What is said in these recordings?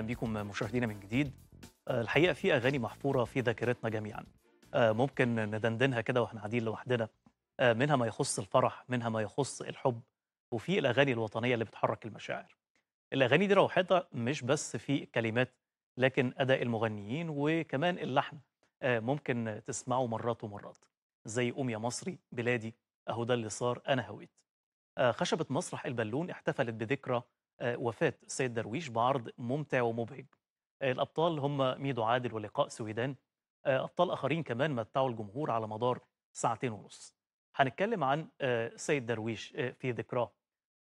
اهلا بكم مشاهدينا من جديد آه، الحقيقه في اغاني محفوره في ذاكرتنا جميعا آه، ممكن ندندنها كده واحنا قاعدين لوحدنا آه، منها ما يخص الفرح منها ما يخص الحب وفي الاغاني الوطنيه اللي بتحرك المشاعر الاغاني دي روحتها مش بس في الكلمات لكن اداء المغنيين وكمان اللحن ممكن تسمعه مرات ومرات زي قوم يا مصري بلادي اهو ده اللي صار انا هويت خشبه مسرح البالون احتفلت بذكرى آه، وفاة سيد درويش بعرض ممتع ومبهج آه، الأبطال هم ميدو عادل ولقاء سويدان آه، أبطال آخرين كمان متعوا الجمهور على مدار ساعتين ونص هنتكلم عن سيد درويش في ذكراه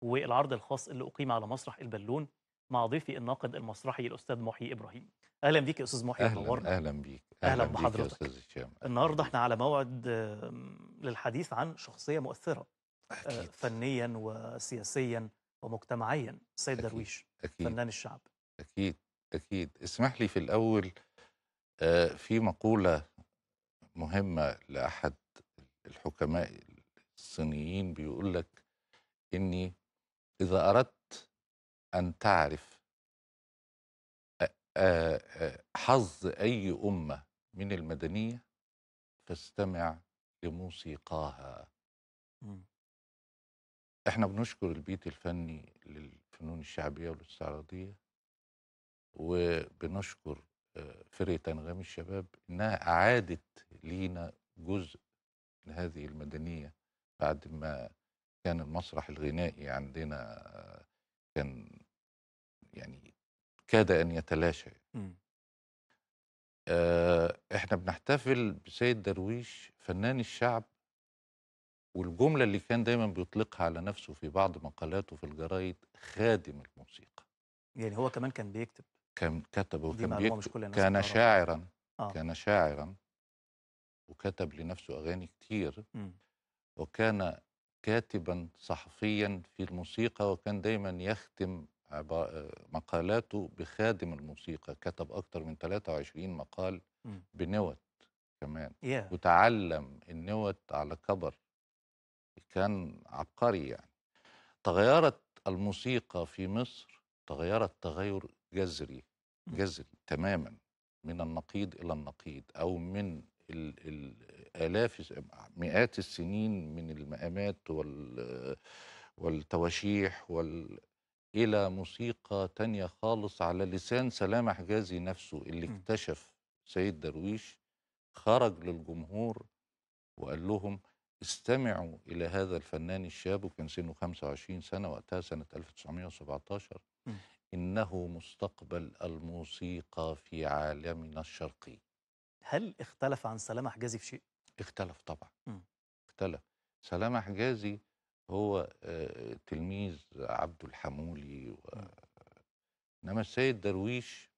والعرض الخاص اللي أقيم على مسرح البالون مع ضيفي الناقد المسرحي الأستاذ محي إبراهيم اهلا بيك يا استاذ محي إيه اهلا دورنا. اهلا بيك اهلا, أهلا بحضرتك استاذ النهارده احنا على موعد للحديث عن شخصيه مؤثره أكيد. فنيا وسياسيا ومجتمعيا السيد درويش أكيد فنان الشعب أكيد أكيد اسمح لي في الأول آه، في مقولة مهمة لأحد الحكماء الصينيين بيقول لك إني إذا أردت أن تعرف آه، آه، حظ أي أمة من المدنية فاستمع لموسيقاها احنا بنشكر البيت الفني للفنون الشعبيه والاستعراضيه وبنشكر آه، فرقه انغام الشباب انها اعادت لينا جزء من هذه المدنيه بعد ما كان المسرح الغنائي عندنا آه، كان يعني كاد ان يتلاشى آه، احنا بنحتفل بسيد درويش فنان الشعب والجملة اللي كان دايما بيطلقها على نفسه في بعض مقالاته في الجرايد خادم الموسيقى يعني هو كمان كان بيكتب كان كتب وكان بيكتب كان شاعرا آه. كان شاعرا وكتب لنفسه أغاني كتير م. وكان كاتبا صحفيا في الموسيقى وكان دايما يختم مقالاته بخادم الموسيقى كتب أكثر من 23 مقال بنوت كمان yeah. وتعلم النوت على كبر كان عبقري يعني تغيرت الموسيقى في مصر تغيرت تغير جذري جذري تماما من النقيض الى النقيض او من الالاف مئات السنين من المقامات وال والتواشيح وال الى موسيقى تانية خالص على لسان سلام حجازي نفسه اللي اكتشف سيد درويش خرج للجمهور وقال لهم استمعوا إلى هذا الفنان الشاب وكان سنه 25 سنة وقتها سنة 1917 م. إنه مستقبل الموسيقى في عالمنا الشرقي هل اختلف عن سلام حجازي في شيء؟ اختلف طبعا م. اختلف سلام حجازي هو آه، تلميذ عبد الحمولي و... انما السيد درويش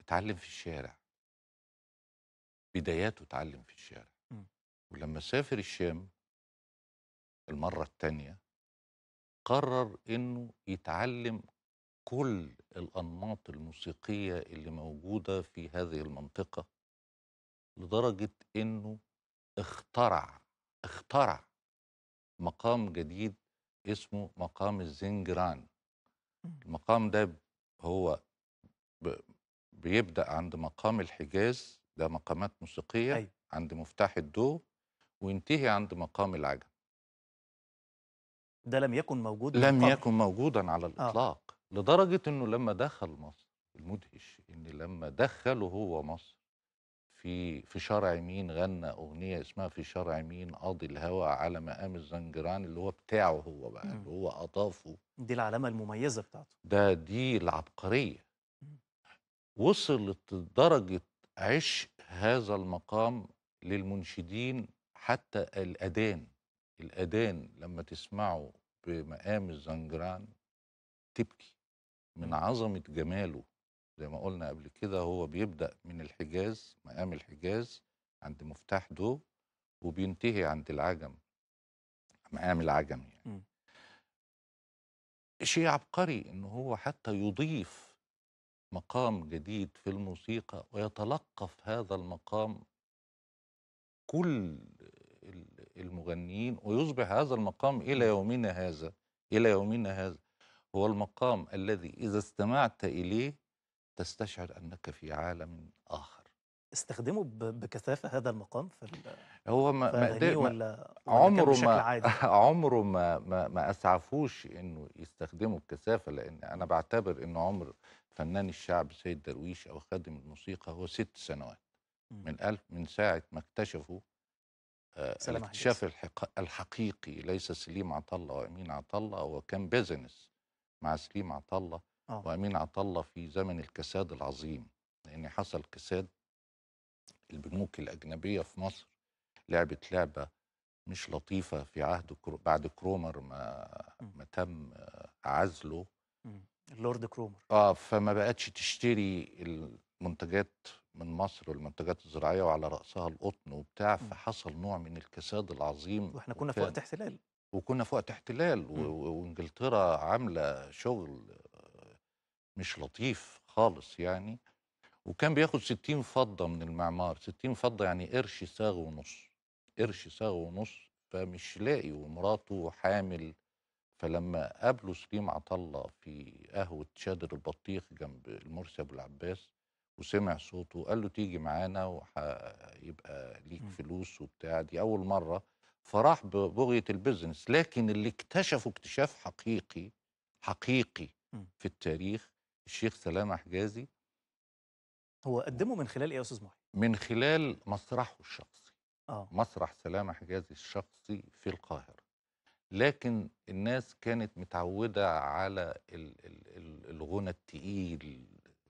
اتعلم في الشارع بداياته اتعلم في الشارع ولما سافر الشام المرة الثانية قرر انه يتعلم كل الانماط الموسيقيه اللي موجوده في هذه المنطقه لدرجه انه اخترع اخترع مقام جديد اسمه مقام الزنجران المقام ده هو بيبدا عند مقام الحجاز ده مقامات موسيقيه أيوه. عند مفتاح الدو وينتهي عند مقام العجم ده لم يكن موجود لم يكن موجودا على آه. الإطلاق آه. لدرجة أنه لما دخل مصر المدهش أن لما دخله هو مصر في في شارع مين غنى أغنية اسمها في شارع مين قاضي الهوى على مقام الزنجران اللي هو بتاعه هو بقى اللي هو أضافه دي العلامة المميزة بتاعته ده دي العبقرية وصلت لدرجة عشق هذا المقام للمنشدين حتى الأذان الأذان لما تسمعه بمقام الزنجران تبكي من عظمة جماله زي ما قلنا قبل كده هو بيبدأ من الحجاز مقام الحجاز عند مفتاح دو وبينتهي عند العجم مقام العجم يعني شيء عبقري ان هو حتى يضيف مقام جديد في الموسيقى ويتلقف هذا المقام كل المغنيين ويصبح هذا المقام إلى نعم. يومنا هذا إلى يومنا هذا هو المقام الذي إذا استمعت إليه تستشعر أنك في عالم آخر استخدمه بكثافة هذا المقام في هو ما, ما ولا عمره ما عمره ما ما, ما اسعفوش انه يستخدمه بكثافه لان انا نعم. بعتبر ان عمر فنان الشعب سيد درويش او خادم الموسيقى هو ست سنوات من ألف من ساعه ما اكتشفوا آه، الاكتشاف الحقيقي ليس سليم عطله وامين عطله هو كان بيزنس مع سليم عطله آه. وامين عطله في زمن الكساد العظيم لان حصل كساد البنوك الاجنبيه في مصر لعبت لعبه مش لطيفه في عهد كرو... بعد كرومر ما ما تم عزله اللورد كرومر اه فما بقتش تشتري المنتجات من مصر والمنتجات الزراعيه وعلى راسها القطن وبتاع إمم. فحصل نوع من الكساد العظيم واحنا كنا في وقت احتلال وكنا في وقت احتلال إمم. وانجلترا عامله شغل مش لطيف خالص يعني وكان بياخد 60 فضه من المعمار 60 فضه يعني قرش ساغ ونص قرش ساغ ونص فمش لاقي ومراته حامل فلما قابله سليم عطله في قهوه شادر البطيخ جنب المرسي ابو العباس وسمع صوته وقال له تيجي معانا ويبقى ليك فلوس وبتاع دي أول مرة فراح ببغية البزنس لكن اللي اكتشفه اكتشاف حقيقي حقيقي في التاريخ الشيخ سلام حجازي هو قدمه من خلال ايه يا استاذ محي؟ من خلال مسرحه الشخصي آه. مسرح سلام حجازي الشخصي في القاهره لكن الناس كانت متعوده على الغنى التقيل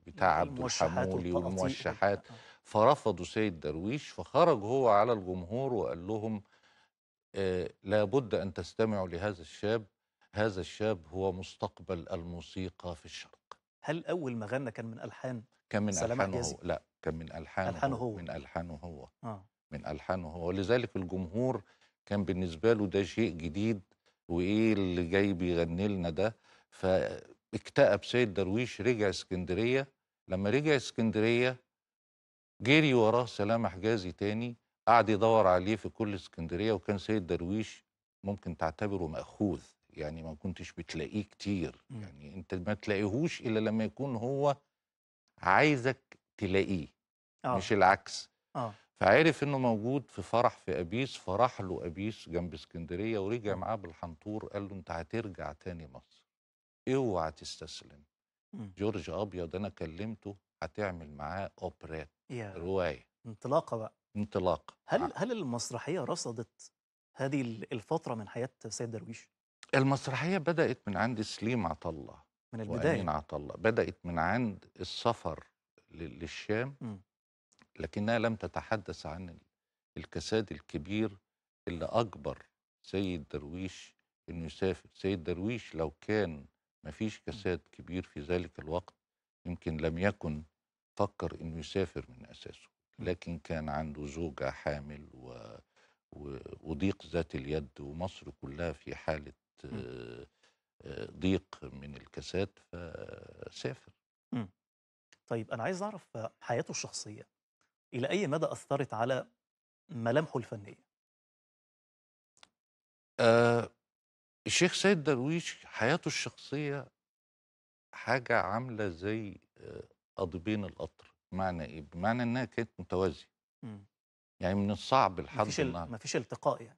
بتاع عبد الحمولي والموشحات فرفضوا سيد درويش فخرج هو على الجمهور وقال لهم آه لابد أن تستمعوا لهذا الشاب هذا الشاب هو مستقبل الموسيقى في الشرق هل أول ما غنى كان من ألحان كان من ألحانه هو لا كان من ألحانه, ألحانه هو. من ألحانه هو آه. من ألحانه هو ولذلك الجمهور كان بالنسبة له ده شيء جديد وإيه اللي جاي بيغني لنا ده فاكتئب سيد درويش رجع اسكندرية لما رجع اسكندريه جري وراه سلامه حجازي تاني قعد يدور عليه في كل اسكندريه وكان سيد درويش ممكن تعتبره ماخوذ يعني ما كنتش بتلاقيه كتير إمم. يعني انت ما تلاقيهوش الا لما يكون هو عايزك تلاقيه أوه. مش العكس أوه. فعرف انه موجود في فرح في ابيس فراح له ابيس جنب اسكندريه ورجع آه. معاه بالحنطور قال له انت هترجع تاني مصر اوعى إيه تستسلم مم. جورج ابيض انا كلمته هتعمل معاه اوبريت روايه انطلاقه بقى انطلاقه هل آه. هل المسرحيه رصدت هذه الفتره من حياه سيد درويش المسرحيه بدات من عند سليم عطله من البدايه وأمين عطله بدات من عند السفر للشام م. لكنها لم تتحدث عن الكساد الكبير اللي اجبر سيد درويش انه يسافر سيد درويش لو كان ما فيش كساد كبير في ذلك الوقت يمكن لم يكن فكر انه يسافر من اساسه لكن كان عنده زوجه حامل و... وضيق ذات اليد ومصر كلها في حاله آه، ضيق من الكساد فسافر طيب انا عايز اعرف حياته الشخصيه الى اي مدى اثرت على ملامحه الفنيه آه الشيخ سيد درويش حياته الشخصية حاجة عاملة زي آه، قضيبين القطر معنى إيه؟ بمعنى إنها كانت متوازية إمم. يعني من الصعب لحد ما مفيش التقاء يعني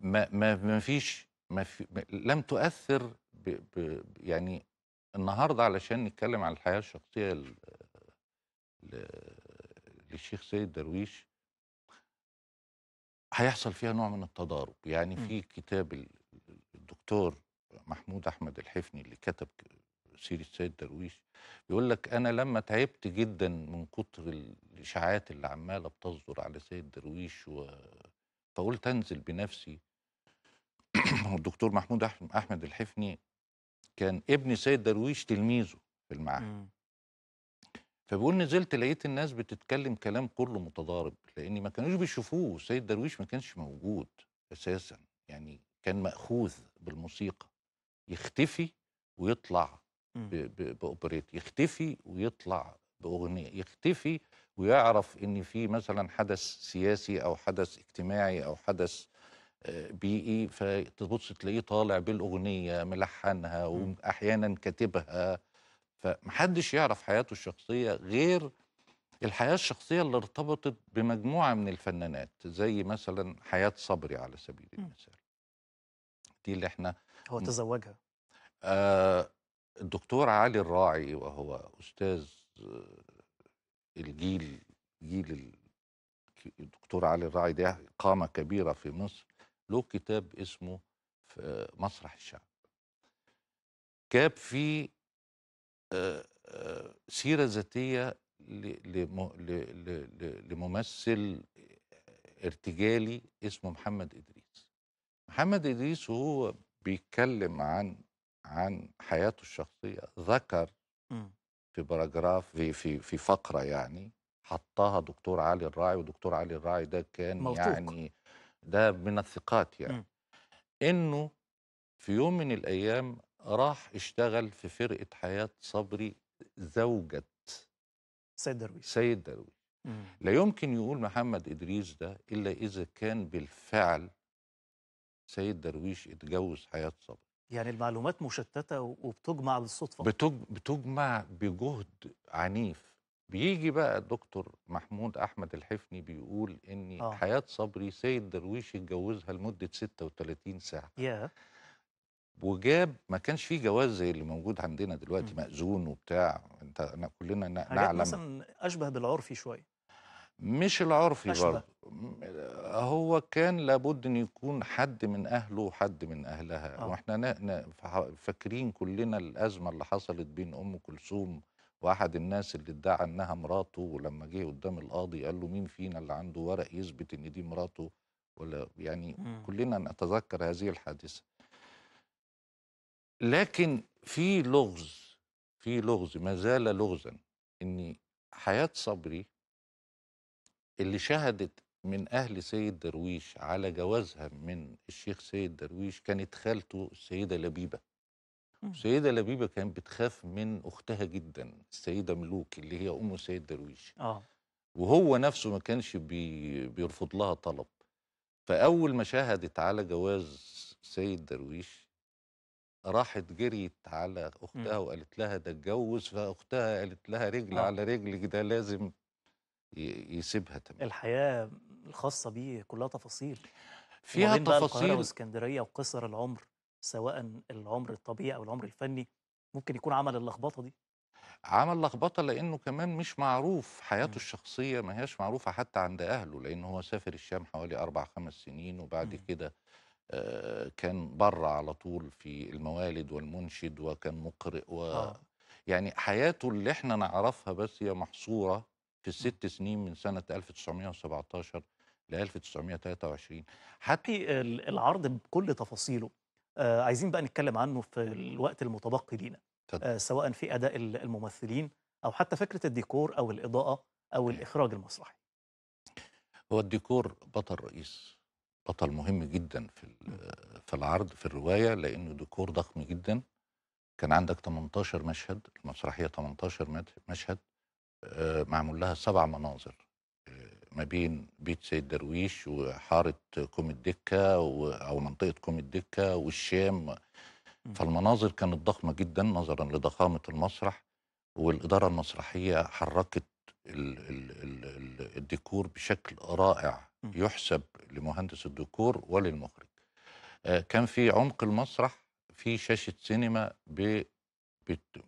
ما ما مفيش ما في لم تؤثر ب ب يعني النهارده علشان نتكلم عن الحياه الشخصيه ل ل للشيخ سيد درويش هيحصل فيها نوع من التضارب يعني إمم. في كتاب الدكتور محمود احمد الحفني اللي كتب سيره سيد درويش بيقول لك انا لما تعبت جدا من كتر الاشاعات اللي عماله بتصدر على سيد درويش و... فقلت انزل بنفسي الدكتور محمود احمد الحفني كان ابن سيد درويش تلميذه في المعهد فبيقول نزلت لقيت الناس بتتكلم كلام كله متضارب لان ما كانوش بيشوفوه سيد درويش ما كانش موجود اساسا يعني كان مأخوذ بالموسيقى يختفي ويطلع إمم. بأوبريت يختفي ويطلع بأغنية يختفي ويعرف إن في مثلا حدث سياسي أو حدث اجتماعي أو حدث بيئي فتبص تلاقيه طالع بالأغنية ملحنها إمم. وأحيانا كاتبها فمحدش يعرف حياته الشخصية غير الحياة الشخصية اللي ارتبطت بمجموعة من الفنانات زي مثلا حياة صبري على سبيل إمم. المثال دي اللي احنا هو تزوجها آه الدكتور علي الراعي وهو استاذ الجيل جيل الدكتور علي الراعي ده قامه كبيره في مصر له كتاب اسمه في مسرح الشعب كاب فيه سيره ذاتيه لممثل ارتجالي اسمه محمد ادريس محمد إدريس وهو بيتكلم عن عن حياته الشخصية ذكر م. إمم. في باراجراف في في في فقرة يعني حطها دكتور علي الراعي ودكتور علي الراعي ده كان موثوق. يعني ده من الثقات يعني م. إمم. انه في يوم من الايام راح اشتغل في فرقه حياه صبري زوجة سيد درويش سيد درويش إمم. لا يمكن يقول محمد إدريس ده إلا إذا كان بالفعل سيد درويش اتجوز حياة صبري يعني المعلومات مشتتة وبتجمع للصدفة بتجمع بجهد عنيف بيجي بقى الدكتور محمود أحمد الحفني بيقول إن آه. حياة صبري سيد درويش اتجوزها لمدة 36 ساعة yeah. وجاب ما كانش فيه جواز زي اللي موجود عندنا دلوقتي مأذون وبتاع انت كلنا نعلم مثلا أشبه بالعرفي شوية مش العرفي برضه هو كان لابد ان يكون حد من اهله وحد من اهلها أوه. واحنا فاكرين كلنا الازمه اللي حصلت بين ام كلثوم واحد الناس اللي ادعى انها مراته ولما جه قدام القاضي قال له مين فينا اللي عنده ورق يثبت ان دي مراته ولا يعني م. كلنا نتذكر هذه الحادثه لكن في لغز في لغز ما زال لغزا ان حياه صبري اللي شهدت من أهل سيد درويش على جوازها من الشيخ سيد درويش كانت خالته السيدة لبيبة السيدة لبيبة كانت بتخاف من أختها جدا السيدة ملوك اللي هي أم سيد درويش آه. وهو نفسه ما كانش بي بيرفض لها طلب فأول ما شهدت على جواز سيد درويش راحت جريت على أختها وقالت لها ده اتجوز فأختها قالت لها رجل آه. على رجل كده لازم يسيبها تمام الحياه الخاصه بيه كلها تفاصيل فيها تفاصيل القاهره واسكندريه وقصر العمر سواء العمر الطبيعي او العمر الفني ممكن يكون عمل اللخبطه دي عمل لخبطه لانه كمان مش معروف حياته م. الشخصيه ما هياش معروفه حتى عند اهله لان هو سافر الشام حوالي اربع خمس سنين وبعد م. كده آه كان بره على طول في الموالد والمنشد وكان مقرئ و آه. يعني حياته اللي احنا نعرفها بس هي محصوره في الست سنين من سنة 1917 ل 1923 حتى العرض بكل تفاصيله آه عايزين بقى نتكلم عنه في الوقت المتبقي لينا آه سواء في أداء الممثلين أو حتى فكرة الديكور أو الإضاءة أو الإخراج المسرحي هو الديكور بطل رئيس بطل مهم جدا في في العرض في الروايه لانه ديكور ضخم جدا كان عندك 18 مشهد المسرحيه 18 مشهد آه، معمول لها سبع مناظر آه، ما بين بيت سيد درويش وحارة كوم الدكة و... أو منطقة كوم الدكة والشام فالمناظر كانت ضخمة جدا نظرا لضخامة المسرح والإدارة المسرحية حركت ال... ال... ال... الديكور بشكل رائع يحسب لمهندس الديكور وللمخرج آه، كان في عمق المسرح في شاشة سينما ب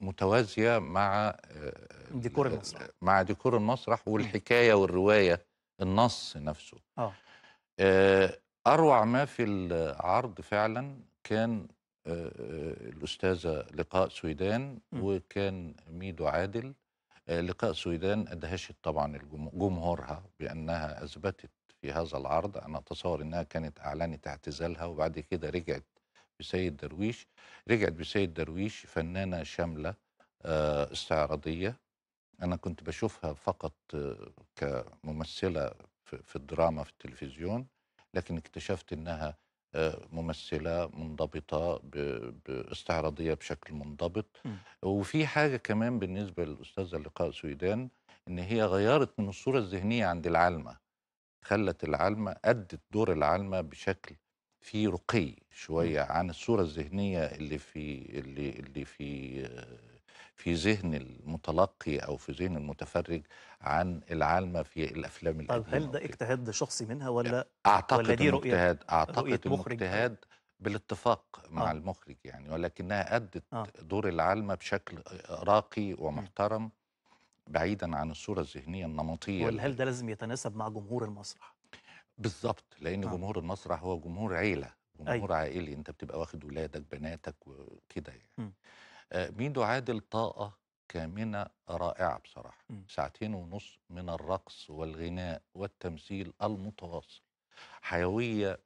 متوازيه مع آه، ديكور آه، المسرح مع ديكور المسرح والحكايه والروايه النص نفسه آه. اه اروع ما في العرض فعلا كان الاستاذه لقاء سويدان وكان ميدو عادل لقاء سويدان ادهشت طبعا جمهورها بانها اثبتت في هذا العرض انا اتصور انها كانت اعلنت اعتزالها وبعد كده رجعت بسيد درويش رجعت بسيد درويش فنانة شاملة آه، استعراضية أنا كنت بشوفها فقط آه، كممثلة في الدراما في التلفزيون لكن اكتشفت أنها آه، ممثلة منضبطة باستعراضية بشكل منضبط وفي حاجة كمان بالنسبة للأستاذة لقاء سويدان إن هي غيرت من الصورة الذهنية عند العلمة خلت العلمة أدت دور العلمة بشكل فيه رقي شويه عن الصوره الذهنيه اللي في اللي اللي في في ذهن المتلقي او في ذهن المتفرج عن العالمه في الافلام طب هل ده اجتهاد شخصي منها ولا يعني اعتقد ولا دي رؤية اجتهاد اعتقد اجتهاد بالاتفاق مع آه. المخرج يعني ولكنها ادت آه. دور العالمه بشكل راقي ومحترم بعيدا عن الصوره الذهنيه النمطيه ولا هل ده لازم يتناسب مع جمهور المسرح بالظبط لان آه. جمهور المسرح هو جمهور عيله جمهور أيوة. عائلي انت بتبقى واخد ولادك بناتك وكده يعني إمم. آه، ميدو عادل طاقه كامنه رائعه بصراحه م. إمم. ساعتين ونص من الرقص والغناء والتمثيل المتواصل حيويه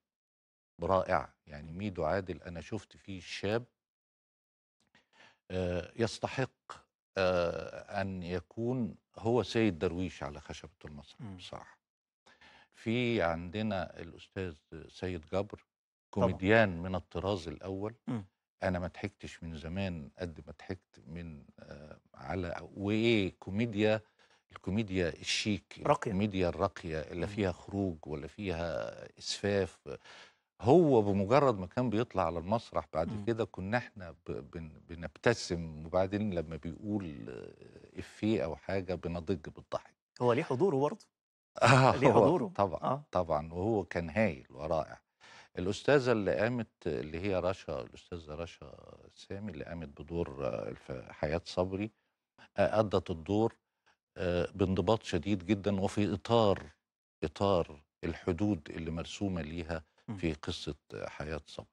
رائعه يعني ميدو عادل انا شفت فيه شاب آه، يستحق آه، ان يكون هو سيد درويش على خشبه المسرح إمم. بصراحه في عندنا الاستاذ سيد جبر كوميديان طبعا. من الطراز الاول م. إمم. انا ما ضحكتش من زمان قد ما ضحكت من آه على وايه كوميديا الكوميديا الشيك راقية. الكوميديا الراقيه اللي إمم. فيها خروج ولا فيها اسفاف هو بمجرد ما كان بيطلع على المسرح بعد م. إمم. كده كنا احنا بنبتسم وبعدين لما بيقول آه، افيه او حاجه بنضج بالضحك هو ليه حضوره برضه آه ليه حضوره طبعا آه. طبعا وهو كان هايل ورائع الاستاذه اللي قامت اللي هي رشا الاستاذه رشا سامي اللي قامت بدور آه، حياه صبري آه، ادت الدور آه، بانضباط شديد جدا وفي اطار اطار الحدود اللي مرسومه ليها في قصه حياه صبري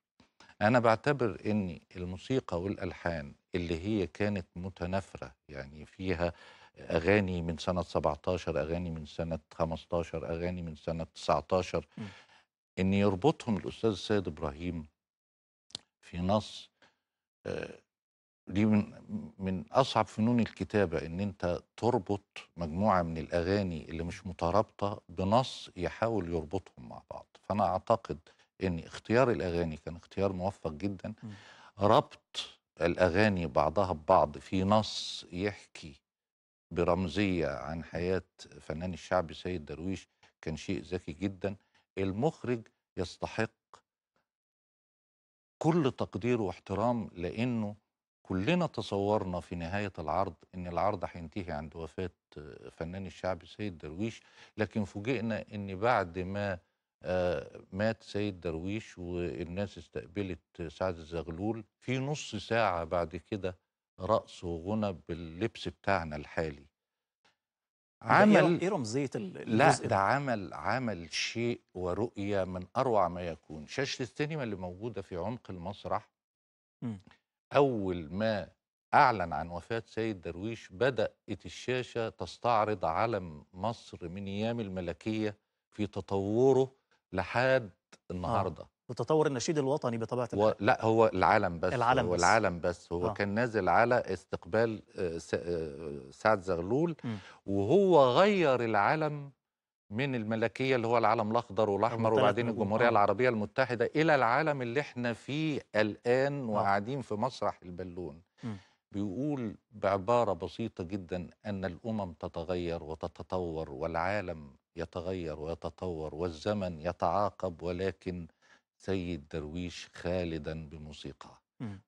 انا بعتبر ان الموسيقى والالحان اللي هي كانت متنافره يعني فيها اغاني من سنه 17 اغاني من سنه 15 اغاني من سنه 19 م. ان يربطهم الاستاذ السيد ابراهيم في نص آه، دي من من اصعب فنون الكتابه ان انت تربط مجموعه من الاغاني اللي مش مترابطه بنص يحاول يربطهم مع بعض فانا اعتقد ان اختيار الاغاني كان اختيار موفق جدا ربط الاغاني بعضها ببعض في نص يحكي برمزيه عن حياه فنان الشعب سيد درويش كان شيء ذكي جدا المخرج يستحق كل تقدير واحترام لانه كلنا تصورنا في نهايه العرض ان العرض هينتهي عند وفاه فنان الشعب سيد درويش لكن فوجئنا ان بعد ما آه، مات سيد درويش والناس استقبلت سعد الزغلول في نص ساعه بعد كده رقص وغنى باللبس بتاعنا الحالي إيه عمل ايه رمزيه لا ده عمل عمل شيء ورؤيه من اروع ما يكون شاشه السينما اللي موجوده في عمق المسرح م. اول ما اعلن عن وفاه سيد درويش بدات الشاشه تستعرض علم مصر من ايام الملكيه في تطوره لحد آه. النهارده آه. والتطور النشيد الوطني بطبيعه الحال لا هو العالم بس العالم هو بس. العالم بس هو آه. كان نازل على استقبال آه، آه، سعد زغلول م. وهو غير العالم من الملكيه اللي هو العالم الاخضر والاحمر وبعدين الجمهوريه آه. العربيه المتحده الى العالم اللي احنا فيه الان آه. وقاعدين في مسرح البالون بيقول بعباره بسيطه جدا ان الامم تتغير وتتطور والعالم يتغير ويتطور والزمن يتعاقب ولكن سيد درويش خالدا بموسيقى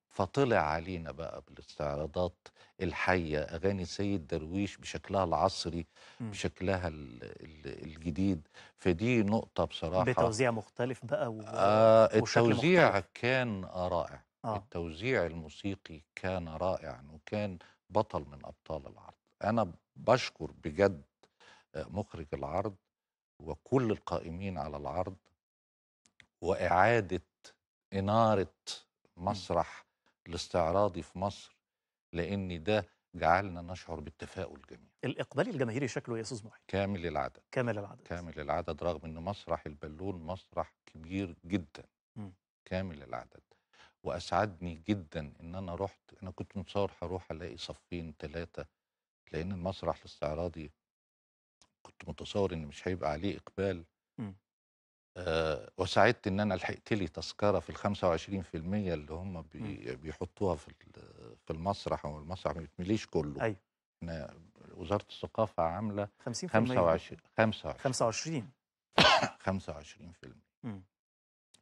فطلع علينا بقى بالاستعراضات الحيه اغاني سيد درويش بشكلها العصري م. بشكلها الجديد فدي نقطه بصراحه بتوزيع مختلف بقى و... آه التوزيع مختلف. كان رائع آه. التوزيع الموسيقي كان رائعا وكان بطل من ابطال العرض انا بشكر بجد آه، مخرج العرض وكل القائمين على العرض واعاده اناره إمم. مسرح الاستعراضي في مصر لان ده جعلنا نشعر بالتفاؤل جميعا الاقبال الجماهيري شكله يا استاذ محي كامل العدد كامل العدد كامل العدد رغم ان مسرح البالون مسرح كبير جدا م. إمم. كامل العدد واسعدني جدا ان انا رحت انا كنت متصور هروح الاقي صفين ثلاثه لان المسرح الاستعراضي كنت متصور ان مش هيبقى عليه اقبال م. إمم. آه، وسعدت ان انا لحقت لي تذكره في ال 25% اللي هم بيحطوها في في المسرح او المسرح ما بيتمليش كله ايوه احنا وزاره الثقافه عامله 50% 25 25 25 25%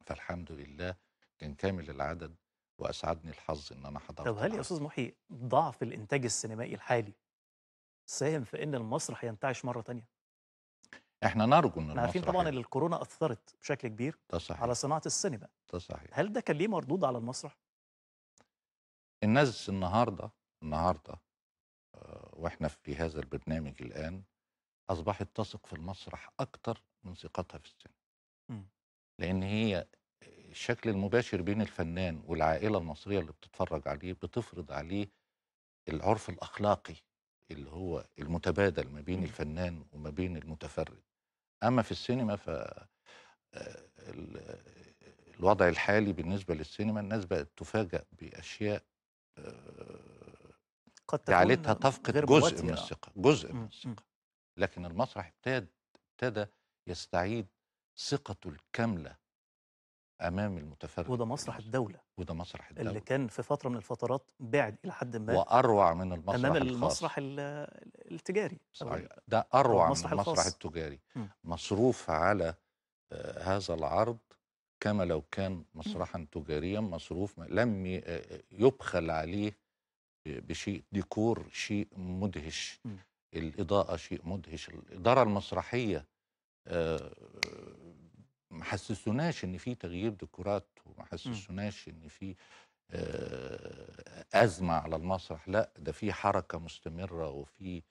فالحمد لله كان كامل العدد واسعدني الحظ ان انا حضرت طب هل يا استاذ محي ضعف الانتاج السينمائي الحالي ساهم في ان المسرح ينتعش مره ثانيه احنا نرجو ان عارفين طبعا ان الكورونا اثرت بشكل كبير ده صحيح. على صناعه السينما ده صحيح هل ده كان ليه مردود على المسرح؟ الناس النهارده النهارده آه، واحنا في هذا البرنامج الان اصبحت تثق في المسرح اكتر من ثقتها في السينما. لان هي الشكل المباشر بين الفنان والعائله المصريه اللي بتتفرج عليه بتفرض عليه العرف الاخلاقي اللي هو المتبادل ما بين الفنان وما بين المتفرد. اما في السينما ف الوضع الحالي بالنسبه للسينما الناس بقت تفاجأ باشياء قد جعلتها تفقد جزء من الثقه جزء من إمم، إمم. الثقه لكن المسرح ابتدى يستعيد ثقته الكامله امام المتفرج وده مسرح الدوله وده مسرح الدوله اللي كان في فتره من الفترات بعد الى حد ما واروع من المسرح امام الخاص. المسرح التجاري صحيح ده اروع من المسرح الخاص. التجاري م. مصروف على آه، هذا العرض كما لو كان مسرحا تجاريا مصروف لم آه، آه، يبخل عليه بشيء ديكور شيء مدهش م. الاضاءه شيء مدهش الاداره المسرحيه ما حسسوناش ان في تغيير ديكورات وما حسسوناش ان في آه، ازمه على المسرح لا ده في حركه مستمره وفي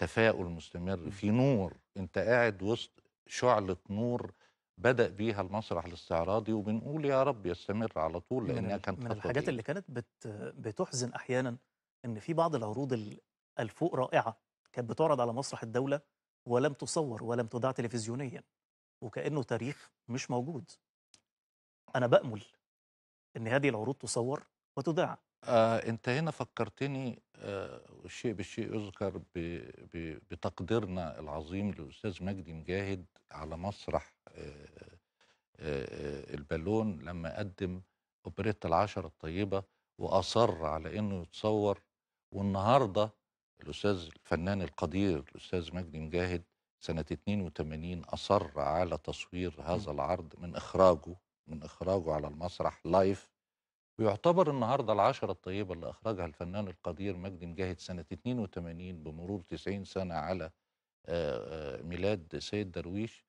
تفاؤل مستمر في نور انت قاعد وسط شعله نور بدا بيها المسرح الاستعراضي وبنقول يا رب يستمر على طول لانها كانت من الحاجات اللي كانت بت بتحزن احيانا ان في بعض العروض الفوق رائعه كانت بتعرض على مسرح الدوله ولم تصور ولم تذاع تلفزيونيا وكأنه تاريخ مش موجود أنا بأمل أن هذه العروض تصور وتذاع آه أنت هنا فكرتني آه الشيء بالشيء يذكر ب ب بتقديرنا العظيم للأستاذ مجدي مجاهد على مسرح آه،, آه آه البالون لما قدم أوبريتا العشرة الطيبة وأصر على أنه يتصور والنهارده الأستاذ الفنان القدير الأستاذ مجدي مجاهد سنة 82 أصر على تصوير هذا العرض من إخراجه من إخراجه على المسرح لايف ويعتبر النهاردة العشرة الطيبة اللي أخرجها الفنان القدير مجدي مجاهد سنة 82 بمرور 90 سنة على آه، آه، ميلاد سيد درويش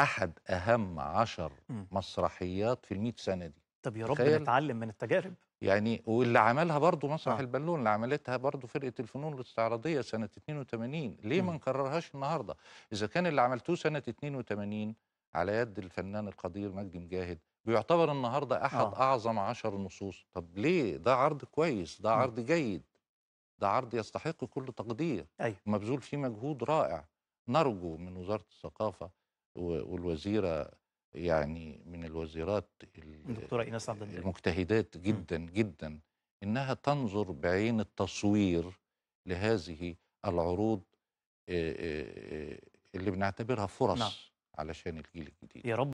أحد أهم عشر مسرحيات في المئة سنة دي طب يا رب خير. نتعلم من التجارب يعني واللي عملها برضه مسرح آه. البالون اللي عملتها برضه فرقه الفنون الاستعراضيه سنه 82 ليه ما نكررهاش النهارده اذا كان اللي عملتوه سنه 82 على يد الفنان القدير مجدي مجاهد بيعتبر النهارده احد آه. اعظم عشر نصوص طب ليه ده عرض كويس ده عرض جيد ده عرض يستحق كل تقدير أيوه. مبذول فيه مجهود رائع نرجو من وزاره الثقافه والوزيره يعني من الوزيرات الدكتورة إيناس عبد المجتهدات جدا م. جدا إنها تنظر بعين التصوير لهذه العروض اللي بنعتبرها فرص نعم. علشان الجيل الجديد يا رب